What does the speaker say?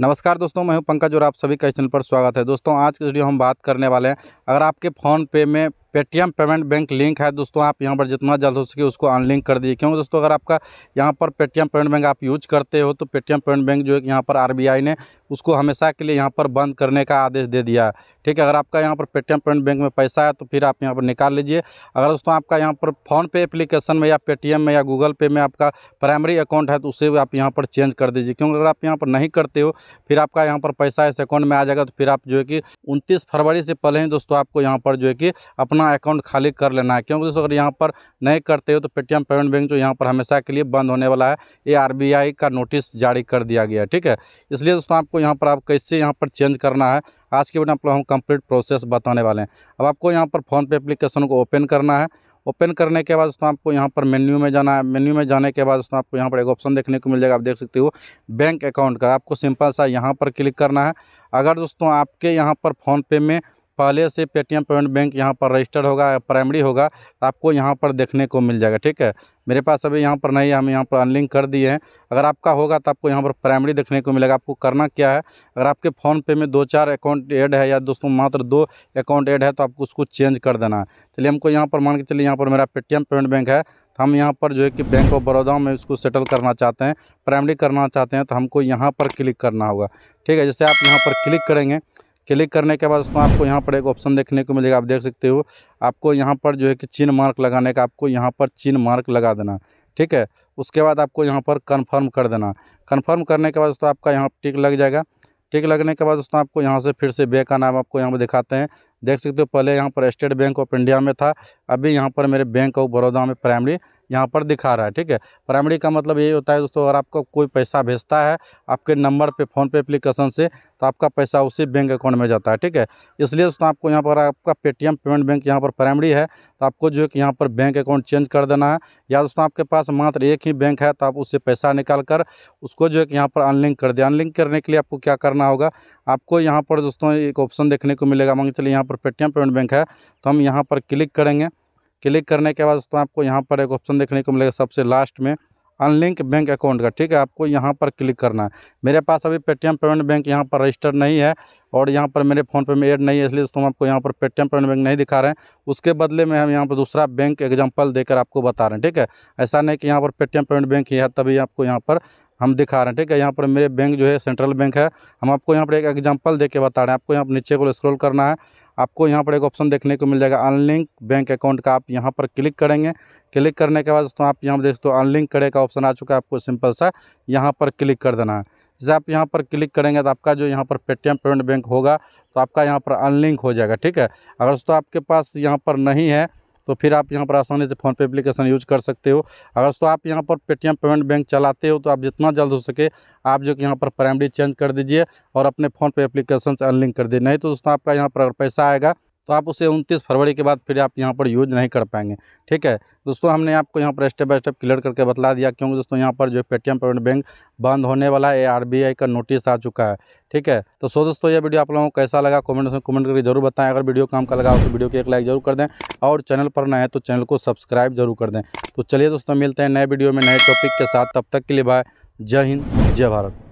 नमस्कार दोस्तों मैं हूं पंकज और आप सभी का इस चैनल पर स्वागत है दोस्तों आज की वीडियो हम बात करने वाले हैं अगर आपके फ़ोन पे में पेटीएम पेमेंट बैंक लिंक है दोस्तों आप यहाँ पर जितना जल्द हो सके उसको अनलिंक कर दीजिए क्योंकि दोस्तों अगर आपका यहाँ पर पेटीएम पेमेंट बैंक आप यूज करते हो तो पेटीएम पेमेंट बैंक जो है यहाँ पर आरबीआई ने उसको हमेशा के लिए यहाँ पर बंद करने का आदेश दे दिया है ठीक है अगर आपका यहाँ पर पेटीएम पेमेंट बैंक में पैसा है तो फिर आप यहाँ पर निकाल लीजिए अगर दोस्तों आपका यहाँ पर फ़ोनपे एप्लीकेशन में या पेटीएम में या गूगल पे में आपका प्राइमरी अकाउंट है तो उसे आप यहाँ पर चेंज कर दीजिए क्योंकि अगर आप यहाँ पर नहीं करते हो फिर आपका यहाँ पर पैसा इस अकाउंट में आ जाएगा तो फिर आप जो है कि उनतीस फरवरी से पहले ही दोस्तों आपको यहाँ पर जो है कि अपना अपना अकाउंट खाली कर लेना है क्योंकि दोस्तों अगर यहाँ पर नहीं करते हो तो पेटीएम पेमेंट बैंक जो यहाँ पर हमेशा के लिए बंद होने वाला है ये आर का नोटिस जारी कर दिया गया है ठीक है इसलिए दोस्तों आपको यहाँ पर आप कैसे यहाँ पर चेंज करना है आज के वीडियो आप लोग हम कंप्लीट प्रोसेस बताने वाले हैं अब आपको यहाँ पर फ़ोनपे अप्लीकेशन को ओपन करना है ओपन करने के बाद दोस्तों आपको यहाँ पर मेन्यू में जाना है मेन्यू में जाने के बाद दोस्तों आपको यहाँ पर एक ऑप्शन देखने को मिल जाएगा आप देख सकते हो बैंक अकाउंट का आपको सिंपल सा यहाँ पर क्लिक करना है अगर दोस्तों आपके यहाँ पर फ़ोनपे में पहले से पेटीएम पेमेंट बैंक यहाँ पर रजिस्टर्ड होगा प्राइमरी होगा आपको यहाँ पर देखने को मिल जाएगा ठीक है मेरे पास अभी यहाँ पर नहीं है हम यहाँ पर अनलिंक कर दिए हैं अगर आपका होगा तो आपको यहाँ पर प्राइमरी देखने को मिलेगा आपको करना क्या है अगर आपके फ़ोन पे में दो चार अकाउंट ऐड है या दोस्तों मात्र दो अकाउंट ऐड है तो आपको उसको चेंज कर देना है चलिए हमको यहाँ पर मान के चलिए यहाँ पर मेरा पेटीएम पेमेंट बैंक है तो हम यहाँ पर जो है कि बैंक ऑफ बड़ौदा में इसको सेटल करना चाहते हैं प्राइमरी करना चाहते हैं तो हमको यहाँ पर क्लिक करना होगा ठीक है जैसे आप यहाँ पर क्लिक करेंगे क्लिक करने के बाद उसमें आपको यहाँ पर एक ऑप्शन देखने को मिलेगा आप देख सकते हो आपको यहाँ पर जो है कि चिन्ह मार्क लगाने का आपको यहाँ पर चिन्ह मार्क लगा देना ठीक है उसके बाद आपको यहाँ पर कन्फर्म कर देना कन्फर्म करने के बाद दोस्तों आपका यहाँ टिक लग जाएगा टिक लगने के बाद दोस्तों आपको यहाँ से फिर से बैंक का नाम आपको यहाँ पर दिखाते हैं देख सकते हो पहले यहाँ पर स्टेट बैंक ऑफ इंडिया में था अभी यहाँ पर मेरे बैंक ऑफ बड़ौदा में प्राइमरी यहाँ पर दिखा रहा है ठीक है प्राइमरी का मतलब यही होता है दोस्तों अगर आपको कोई पैसा भेजता है आपके नंबर पे पे एप्लीकेशन से तो आपका पैसा उसी बैंक अकाउंट में जाता है ठीक है इसलिए दोस्तों आपको यहाँ पर आपका पेटीएम पेमेंट बैंक यहाँ पर प्राइमरी है तो आपको जो है कि यहाँ पर बैंक अकाउंट चेंज कर देना है या दोस्तों आपके पास मात्र एक ही बैंक है तो आप उससे पैसा निकाल कर उसको जो है कि यहाँ पर अनलिंक कर दिया अनलिंक करने के लिए आपको क्या करना होगा आपको यहाँ पर दोस्तों एक ऑप्शन देखने को मिलेगा मांगे चलिए यहाँ पर पेटीएम पेमेंट बैंक है तो हम यहाँ पर क्लिक करेंगे क्लिक करने के बाद दोस्तों आपको यहाँ पर एक ऑप्शन देखने को मिलेगा सबसे लास्ट में अनलिंक बैंक अकाउंट का ठीक है आपको यहाँ पर क्लिक करना है मेरे पास अभी पेटीएम पेमेंट बैंक यहाँ पर रजिस्टर्ड नहीं है और यहाँ पर मेरे फ़ोन पे में ऐड नहीं है इसलिए दोस्तों हम आपको यहाँ पर पेटीएम पेमेंट बैंक नहीं दिखा रहे हैं उसके बदले में हम यहाँ पर दूसरा बैंक एग्जाम्पल देकर आपको बता रहे हैं ठीक है ऐसा नहीं कि यहाँ पर पेटीएम पेमेंट बैंक ही है तभी आपको यहाँ पर हम दिखा रहे हैं ठीक है यहाँ पर मेरे बैंक जो है सेंट्रल बैंक है हम आपको यहाँ पर एक एग्जाम्पल दे बता रहे हैं आपको यहाँ पर नीचे को स्क्रोल करना है आपको यहाँ पर एक ऑप्शन देखने को मिल जाएगा अनलिंक बैंक अकाउंट का आप यहाँ पर क्लिक करेंगे क्लिक करने के बाद दोस्तों आप यहाँ पर देख सकते हो अनलिंक करे का ऑप्शन आ चुका है आपको सिंपल सा यहाँ पर क्लिक कर देना है जैसे आप यहाँ पर क्लिक करेंगे तो आपका जो यहाँ पर पेटीएम पेमेंट बैंक होगा तो आपका यहाँ पर अनलिंक हो जाएगा ठीक है अगर दोस्तों आपके पास यहाँ पर नहीं है तो फिर आप यहाँ पर आसानी से फ़ोनपे एप्लीकेशन यूज कर सकते हो अगर तो आप यहाँ पर पेटीएम पेमेंट बैंक चलाते हो तो आप जितना जल्द हो सके आप जो कि यहाँ पर प्राइमरी चेंज कर दीजिए और अपने फ़ोन पे एप्लीकेशन से अनलिंक कर दीजिए नहीं तो दोस्तों आपका यहाँ पर पैसा आएगा तो आप उसे उनतीस फरवरी के बाद फिर आप यहाँ पर यूज नहीं कर पाएंगे ठीक है दोस्तों हमने आपको यहाँ पर स्टेप बाय स्टेप क्लियर करके बता दिया क्योंकि दोस्तों यहाँ पर जो पेटीएम पेमेंट बैंक बंद होने वाला है आरबीआई का नोटिस आ चुका है ठीक है तो सो दोस्तों ये वीडियो आप लोगों को कैसा लगा कॉमेंट में कमेंट करके जरूर बताएं अगर वीडियो काम का लगा हो तो वीडियो को एक लाइक जरूर कर दें और चैनल पर नए तो चैनल को सब्सक्राइब जरूर कर दें तो चलिए दोस्तों मिलते हैं नए वीडियो में नए टॉपिक के साथ तब तक के लिए भाई जय हिंद जय भारत